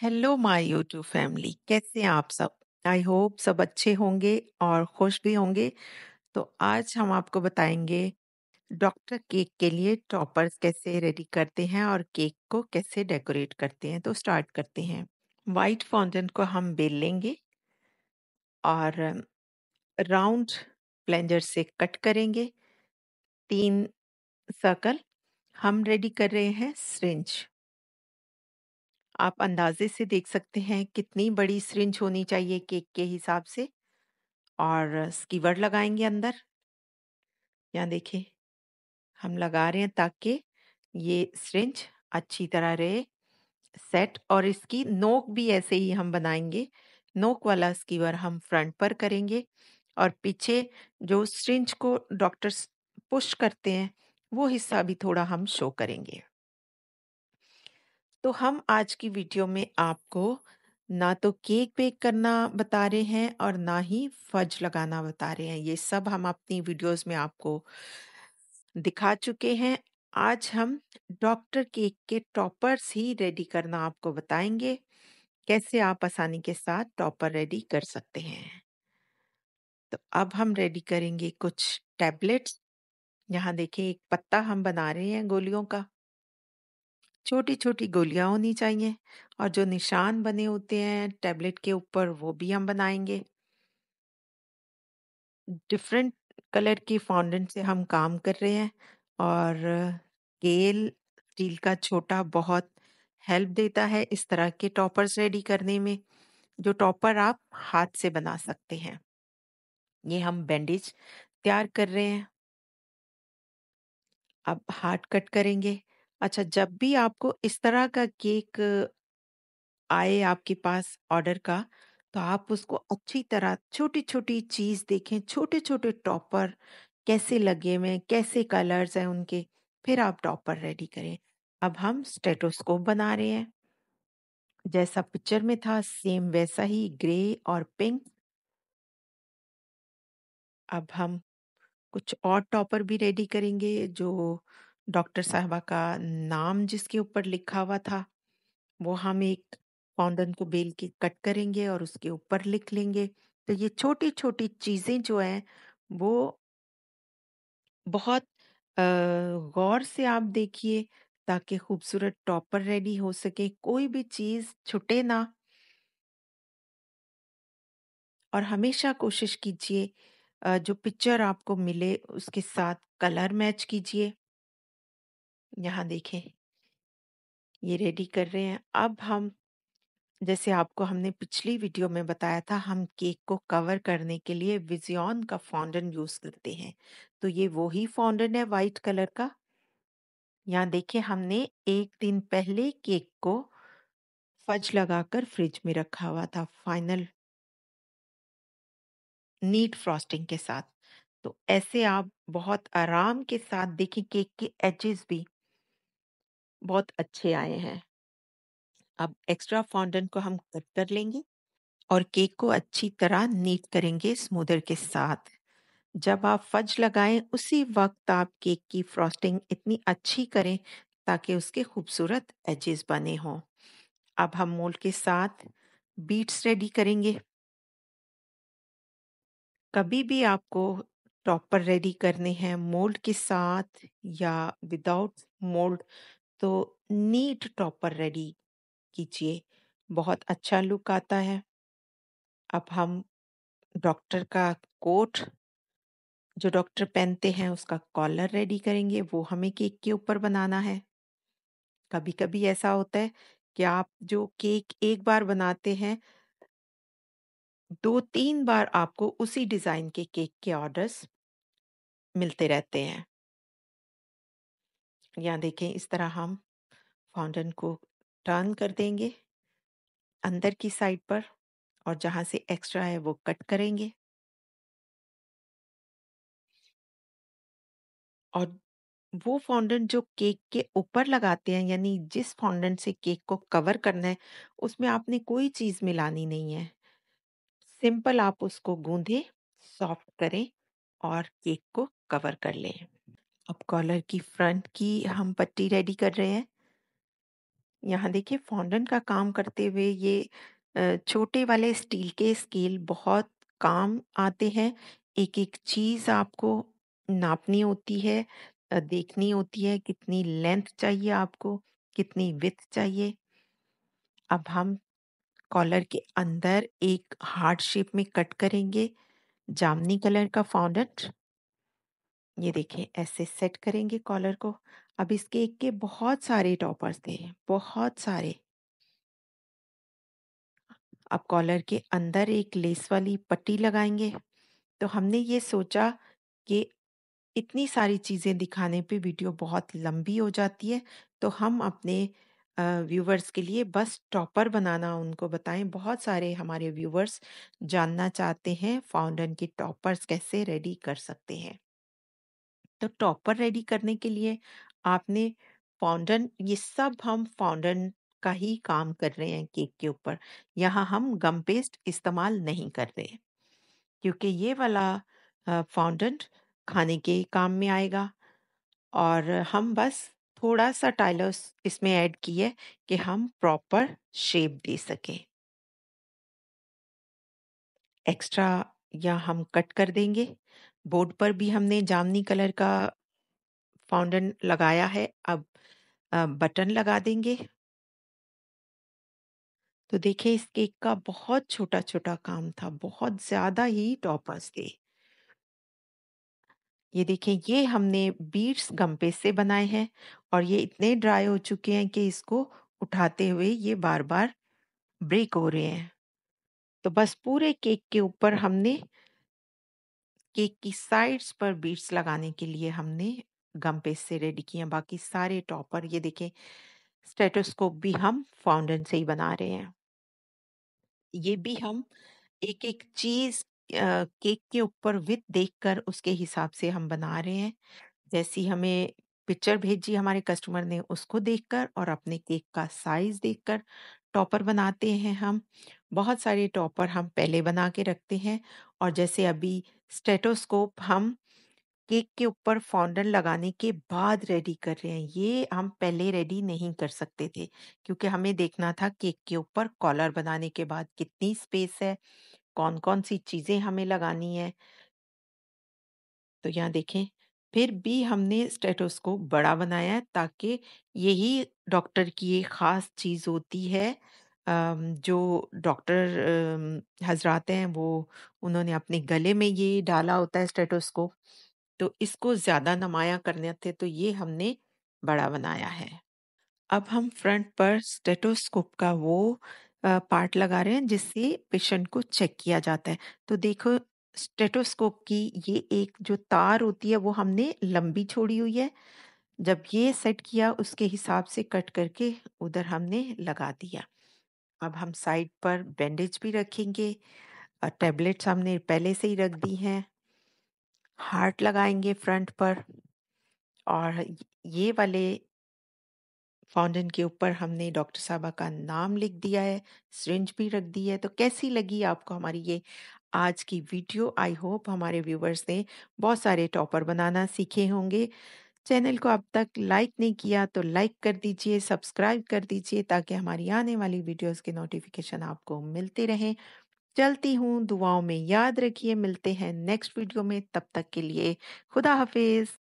Hello my YouTube family कैसे हैं आप सब आई होप सब अच्छे होंगे और खुश भी होंगे तो आज हम आपको बताएंगे डॉक्टर केक के लिए टॉपर्स कैसे रेडी करते हैं और केक को कैसे डेकोरेट करते हैं तो स्टार्ट करते हैं वाइट फाउंटेन को हम बेल लेंगे और राउंड प्लेंजर से कट करेंगे तीन सर्कल हम रेडी कर रहे हैं सिरिंज आप अंदाज़े से देख सकते हैं कितनी बड़ी सरिंज होनी चाहिए केक के हिसाब से और स्कीवर लगाएंगे अंदर। यहाँ देखिए, हम लगा रहे हैं ताकि ये सरिंज अच्छी तरह रहे सेट और इसकी नोक भी ऐसे ही हम बनाएंगे नोक वाला स्कीवर हम फ्रंट पर करेंगे और पीछे जो सिरिंज को डॉक्टर्स पुश करते हैं, वो हिस्सा भी थोड़ा हम शो करेंगे। तो हम आज की वीडियो में आपको ना तो केक बेक करना बता रहे हैं और ना ही फज लगाना बता रहे हैं ये सब हम अपनी वीडियोस में आपको दिखा चुके हैं आज हम डॉक्टर केक के टॉपर्स ही रेडी करना आपको बताएंगे कैसे आप आसानी के साथ टॉपर रेडी कर सकते हैं तो अब हम रेडी करेंगे कुछ टैबलेट्स यहाँ देखिए एक पत्ता हम बना रहे हैं गोलियों का छोटी-छोटी गोलियाँ होनी चाहिए और जो निशान बने होते हैं टैबलेट के ऊपर वो भी हम बनाएंगे डिफ़रेंट कलर की फाउंडेंट से हम काम कर रहे हैं और केल स्टील का छोटा बहुत हेल्प देता है इस तरह के टॉपर्स रेडी करने में, जो टॉपर आप हाथ से बना सकते हैं। ये हम बैंडेज तैयार कर रहे हैं। अब हार्ट कट करेंगे अच्छा जब भी आपको इस तरह का केक आए आपके पास ऑर्डर का तो आप उसको अच्छी तरह छोटी-छोटी चीज़ देखें, छोटे-छोटे टॉपर कैसे लगे हुए कैसे कलर्स हैं उनके, फिर आप टॉपर रेडी करें। अब हम स्टेटोस्कोप बना रहे हैं। जैसा पिक्चर में था सेम वैसा ही ग्रे और पिंक। अब हम कुछ और टॉपर भी रेडी करेंगे जो डॉक्टर हाँ। साहबा का नाम जिसके ऊपर लिखा हुआ था वो हम एक फाउंडन को बेल के कट करेंगे और उसके ऊपर लिख लेंगे तो ये छोटी छोटी चीज़ें जो हैं वो बहुत गौर से आप देखिए ताकि खूबसूरत टॉपर रेडी हो सके कोई भी चीज़ छुटे ना और हमेशा कोशिश कीजिए जो पिक्चर आपको मिले उसके साथ कलर मैच कीजिए यहाँ देखें ये रेडी कर रहे हैं अब हम जैसे आपको हमने पिछली वीडियो में बताया था हम केक को कवर करने के लिए विजियन का फाउंडन यूज़ करते हैं तो ये वो ही फाउंडन है वाइट कलर का यहाँ देखिए हमने एक दिन पहले केक को फज लगाकर फ्रिज में रखा हुआ था फाइनल नीट फ्रॉस्टिंग के साथ तो ऐसे आप बहुत आराम के साथ देखिए केक के एजेस भी बहुत अच्छे आए हैं अब एक्स्ट्रा फॉन्डेंट को हम कट कर लेंगे और केक को अच्छी तरह नीट करेंगे स्मूदर के साथ जब आप फज लगाएं उसी वक्त आप केक की फ्रॉस्टिंग इतनी अच्छी करें ताकि उसके खूबसूरत एजेस बने हों अब हम मोल्ड के साथ बीट्स रेडी करेंगे कभी भी आपको टॉपर रेडी करने हैं मोल्ड के साथ या विदाउट मोल्ड तो नीट टॉपर रेडी कीजिए बहुत अच्छा लुक आता है अब हम डॉक्टर का कोट जो डॉक्टर पहनते हैं उसका कॉलर रेडी करेंगे वो हमें केक के ऊपर बनाना है कभी कभी ऐसा होता है कि आप जो केक एक बार बनाते हैं दो तीन बार आपको उसी डिज़ाइन के केक के ऑर्डर्स मिलते रहते हैं या देखें इस तरह हम फाउंटेन को टर्न कर देंगे अंदर की साइड पर और जहाँ से एक्स्ट्रा है वो कट करेंगे और वो फाउंडेंट जो केक के ऊपर लगाते हैं यानी जिस फाउंडेंट से केक को कवर करना है उसमें आपने कोई चीज़ मिलानी नहीं है सिंपल आप उसको गूंधे सॉफ्ट करें और केक को कवर कर लें अब कॉलर की फ्रंट की हम पट्टी रेडी कर रहे हैं यहाँ देखिए फॉन्डन का काम करते हुए ये छोटे वाले स्टील के स्केल बहुत काम आते हैं एक एक चीज़ आपको नापनी होती है देखनी होती है कितनी लेंथ चाहिए आपको कितनी विथ चाहिए अब हम कॉलर के अंदर एक हार्ड शेप में कट करेंगे जामनी कलर का फाउंडेंट ये देखें ऐसे सेट करेंगे कॉलर को अब इस केक के बहुत सारे टॉपर्स थे बहुत सारे अब कॉलर के अंदर एक लेस वाली पट्टी लगाएंगे तो हमने ये सोचा कि इतनी सारी चीज़ें दिखाने पे वीडियो बहुत लंबी हो जाती है तो हम अपने व्यूवर्स के लिए बस टॉपर बनाना उनको बताएं बहुत सारे हमारे व्यूवर्स जानना चाहते हैं फाउंडन के टॉपर्स कैसे रेडी कर सकते हैं तो टॉपर रेडी करने के लिए आपने फाउंडन ये सब हम फाउंडन का ही काम कर रहे हैं केक के ऊपर यहाँ हम गम पेस्ट इस्तेमाल नहीं कर रहे क्योंकि ये वाला फाउंडन खाने के काम में आएगा और हम बस थोड़ा सा टाइलर्स इसमें ऐड किए कि हम प्रॉपर शेप दे सकें एक्स्ट्रा या हम कट कर देंगे बोर्ड पर भी हमने जामनी कलर का फाउंडन लगाया है अब बटन लगा देंगे तो देखिए इस केक का बहुत छोटा-छोटा काम था, बहुत ज़्यादा ही टॉपर्स थे। ये देखें ये हमने बीट्स गम्पे से बनाए हैं और ये इतने ड्राई हो चुके हैं कि इसको उठाते हुए ये बार-बार ब्रेक हो रहे हैं। तो बस पूरे केक के ऊपर हमने केक की साइड्स पर बीट्स लगाने के लिए हमने गम पेस्ट से रेडी किए हैं बाकी सारे टॉपर ये देखें स्टेटोस्कोप भी हम फाउंडन से ही बना रहे हैं ये भी हम एक एक चीज़ केक के ऊपर विथ देखकर उसके हिसाब से हम बना रहे हैं जैसी हमें पिक्चर भेजी हमारे कस्टमर ने उसको देखकर और अपने केक का साइज़ देखकर टॉपर बनाते हैं हम बहुत सारे टॉपर हम पहले बना के रखते हैं और जैसे अभी स्टेटोस्कोप हम केक के ऊपर फाउंडन लगाने के बाद रेडी कर रहे हैं ये हम पहले रेडी नहीं कर सकते थे क्योंकि हमें देखना था केक के ऊपर कॉलर बनाने के बाद कितनी स्पेस है कौन कौन सी चीज़ें हमें लगानी है तो यहाँ देखें फिर भी हमने स्टेटोस्कोप बड़ा बनाया है, ताकि यही डॉक्टर की एक ख़ास चीज़ होती है जो डॉक्टर हज़रात हैं वो उन्होंने अपने गले में ये डाला होता है स्टेटोस्कोप तो इसको ज़्यादा नमाया करने थे तो ये हमने बड़ा बनाया है। अब हम फ्रंट पर स्टेटोस्कोप का वो पार्ट लगा रहे हैं जिससे पेशेंट को चेक किया जाता है। तो देखो स्टेटोस्कोप की ये एक जो तार होती है वो हमने लंबी छोड़ी हुई है। जब ये सेट किया उसके हिसाब से कट करके उधर हमने लगा दिया। अब हम साइड पर बैंडेज भी रखेंगे और हाँ। टैबलेट्स हमने पहले से ही रख दी हैं हार्ट लगाएंगे फ्रंट पर और ये वाले फाउंटेन के ऊपर हमने डॉक्टर साहबा का नाम लिख दिया है सिरिंज भी रख दी है तो कैसी लगी आपको हमारी ये आज की वीडियो आई होप हमारे व्यूवर्स ने बहुत सारे टॉपर बनाना सीखे होंगे चैनल को अब तक लाइक नहीं किया तो लाइक कर दीजिए सब्सक्राइब कर दीजिए ताकि हमारी आने वाली वीडियोस के नोटिफिकेशन आपको मिलते रहें चलती हूँ दुआओं में याद रखिए मिलते हैं नेक्स्ट वीडियो में तब तक के लिए खुदा हाफिज